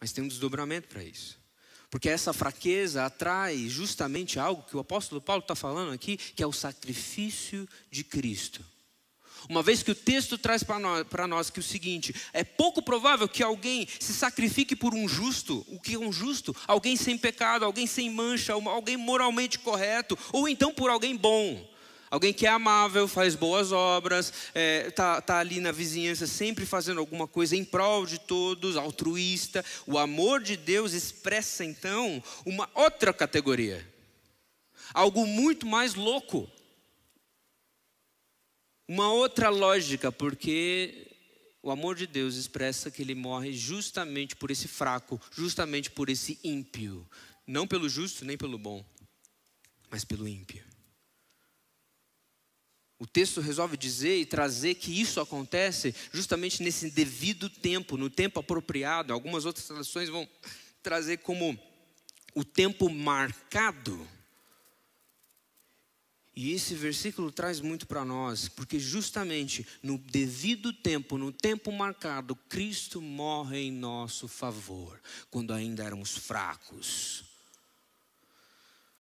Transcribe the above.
Mas tem um desdobramento para isso. Porque essa fraqueza atrai justamente algo que o apóstolo Paulo está falando aqui, que é o sacrifício de Cristo. Uma vez que o texto traz para nós que é o seguinte: é pouco provável que alguém se sacrifique por um justo, o que é um justo? Alguém sem pecado, alguém sem mancha, alguém moralmente correto, ou então por alguém bom. Alguém que é amável, faz boas obras, está é, tá, tá ali na vizinhança sempre fazendo alguma coisa em prol de todos, altruísta. O amor de Deus expressa então uma outra categoria, algo muito mais louco, uma outra lógica, porque o amor de Deus expressa que ele morre justamente por esse fraco, justamente por esse ímpio, não pelo justo nem pelo bom, mas pelo ímpio. O texto resolve dizer e trazer que isso acontece justamente nesse devido tempo, no tempo apropriado. Algumas outras traduções vão trazer como o tempo marcado. E esse versículo traz muito para nós, porque justamente no devido tempo, no tempo marcado, Cristo morre em nosso favor, quando ainda éramos fracos.